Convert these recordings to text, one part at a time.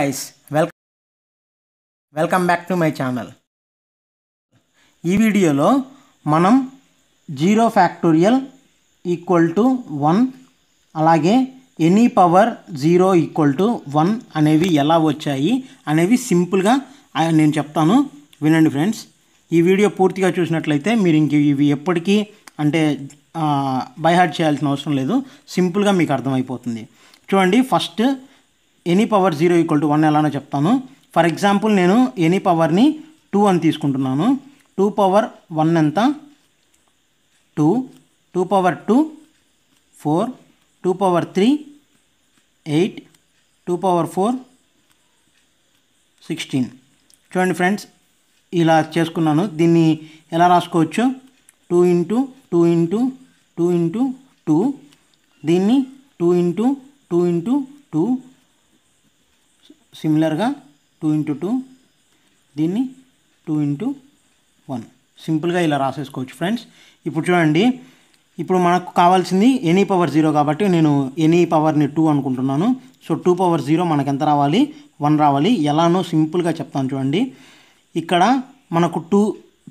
guys welcome welcome back to my channel ఈ వీడియోలో మనం zero factorial equal to one అలాగే any power zero equal to one అనేవి ఎలా వచ్చాయి అనేవి సింపుల్గా నేను చెప్తాను వినండి ఫ్రెండ్స్ ఈ వీడియో పూర్తిగా చూసినట్లయితే మీరు ఇంక ఇవి ఎప్పటికీ అంటే బైహార్ట్ చేయాల్సిన అవసరం లేదు సింపుల్గా మీకు అర్థమైపోతుంది చూడండి first any power zero equal to one ఎలానో చెప్తాను ఫర్ ఎగ్జాంపుల్ నేను ఎనీ పవర్ని టూ అని తీసుకుంటున్నాను టూ పవర్ వన్ ఎంత two two power two four two power three eight two power four sixteen చూడండి ఫ్రెండ్స్ ఇలా చేసుకున్నాను దీన్ని ఎలా రాసుకోవచ్చు two into two into two into two దీన్ని two into two into two సిమిలర్గా టూ ఇంటూ టూ దీన్ని టూ ఇంటూ వన్ సింపుల్గా ఇలా రాసేసుకోవచ్చు ఫ్రెండ్స్ ఇప్పుడు చూడండి ఇప్పుడు మనకు కావాల్సింది ఎనీ పవర్ జీరో కాబట్టి నేను ఎనీ పవర్ని టూ అనుకుంటున్నాను సో టూ పవర్ జీరో మనకు ఎంత రావాలి వన్ రావాలి ఎలానో సింపుల్గా చెప్తాను చూడండి ఇక్కడ మనకు టూ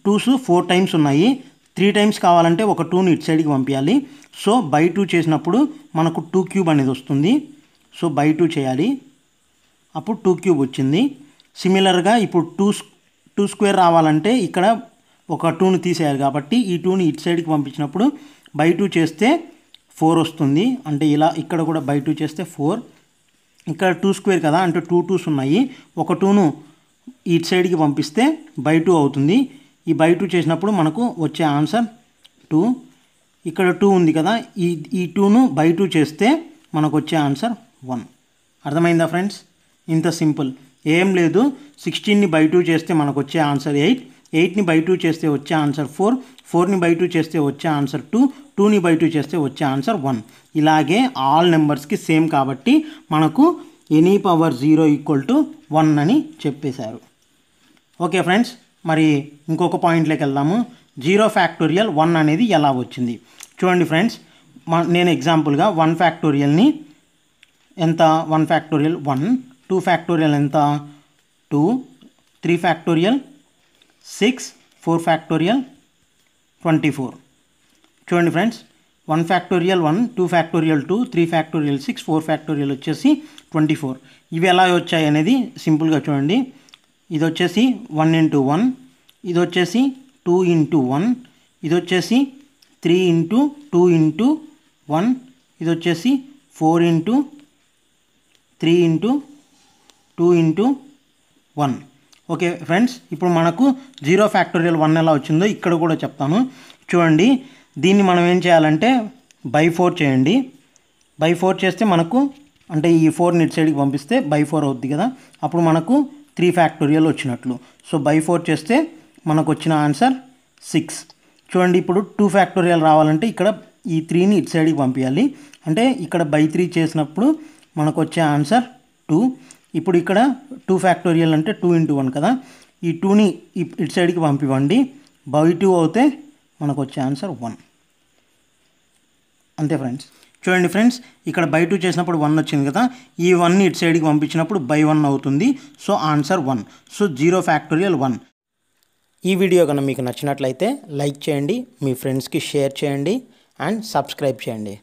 టూస్ ఫోర్ టైమ్స్ ఉన్నాయి త్రీ టైమ్స్ కావాలంటే ఒక టూని ఇటు సైడ్కి పంపించాలి సో బై టూ చేసినప్పుడు మనకు టూ క్యూబ్ అనేది వస్తుంది సో బై టూ చేయాలి అప్పుడు టూ క్యూబ్ వచ్చింది సిమిలర్గా ఇప్పుడు టూ టూ స్క్వేర్ రావాలంటే ఇక్కడ ఒక టూని తీసేయాలి కాబట్టి ఈ టూని ఇటు సైడ్కి పంపించినప్పుడు బై టూ చేస్తే ఫోర్ వస్తుంది అంటే ఇలా ఇక్కడ కూడా బై టూ చేస్తే ఫోర్ ఇక్కడ టూ స్క్వేర్ కదా అంటే టూ టూస్ ఉన్నాయి ఒక టూను ఇటు సైడ్కి పంపిస్తే బై టూ అవుతుంది ఈ బై టూ చేసినప్పుడు మనకు వచ్చే ఆన్సర్ టూ ఇక్కడ టూ ఉంది కదా ఈ ఈ టూను బై టూ చేస్తే మనకు వచ్చే ఆన్సర్ వన్ అర్థమైందా ఫ్రెండ్స్ ఇంత సింపుల్ ఏం లేదు సిక్స్టీన్ని బై టూ చేస్తే మనకు వచ్చే ఆన్సర్ ఎయిట్ ఎయిట్ని బై టూ చేస్తే వచ్చే ఆన్సర్ ఫోర్ ఫోర్ని బై టూ చేస్తే వచ్చే ఆన్సర్ టూ టూని బై టూ చేస్తే వచ్చే ఆన్సర్ వన్ ఇలాగే ఆల్ నెంబర్స్కి సేమ్ కాబట్టి మనకు any power zero equal to one అని చెప్పేశారు ఓకే ఫ్రెండ్స్ మరి ఇంకొక పాయింట్లోకి వెళ్దాము జీరో ఫ్యాక్టోరియల్ వన్ అనేది ఎలా వచ్చింది చూడండి ఫ్రెండ్స్ నేను ఎగ్జాంపుల్గా వన్ ఫ్యాక్టోరియల్ని ఎంత one factorial one two factorial ఎంత two three factorial six four factorial twenty four చూడండి friends one factorial one two factorial two three factorial six four factorial వచ్చేసి ట్వంటీ ఫోర్ ఇవి ఎలా వచ్చాయి అనేది సింపుల్గా చూడండి ఇది వచ్చేసి వన్ ఇంటూ వన్ ఇది వచ్చేసి టూ ఇంటూ వన్ ఇది వచ్చేసి three into two into one ఇది వచ్చేసి four into three into two into one okay friends ఇప్పుడు మనకు జీరో ఫ్యాక్టోరియల్ వన్ ఎలా వచ్చిందో ఇక్కడ కూడా చెప్తాను చూడండి దీన్ని మనం ఏం చేయాలంటే బై ఫోర్ చేయండి బై ఫోర్ చేస్తే మనకు అంటే ఈ ఫోర్ని ఇటు సైడ్కి పంపిస్తే బై ఫోర్ అవుద్ది కదా అప్పుడు మనకు త్రీ ఫ్యాక్టోరియల్ వచ్చినట్లు సో బై ఫోర్ చేస్తే మనకు వచ్చిన ఆన్సర్ సిక్స్ చూడండి ఇప్పుడు టూ ఫ్యాక్టోరియల్ రావాలంటే ఇక్కడ ఈ త్రీని ఇటు సైడ్కి పంపించాలి అంటే ఇక్కడ బై త్రీ చేసినప్పుడు మనకు వచ్చే ఆన్సర్ టూ ఇప్పుడు ఇక్కడ టూ ఫ్యాక్టోరియల్ అంటే టూ ఇంటూ వన్ కదా ఈ టూని ఇటు సైడ్కి పంపివ్వండి బై టూ అవుతే మనకు వచ్చే ఆన్సర్ వన్ అంతే ఫ్రెండ్స్ చూడండి ఫ్రెండ్స్ ఇక్కడ బై టూ చేసినప్పుడు వన్ వచ్చింది కదా ఈ వన్ ఇటు సైడ్కి పంపించినప్పుడు బై వన్ అవుతుంది so answer one so zero factorial one ఈ వీడియో కనుక మీకు నచ్చినట్లయితే లైక్ చేయండి మీ ఫ్రెండ్స్కి షేర్ చేయండి అండ్ సబ్స్క్రైబ్ చేయండి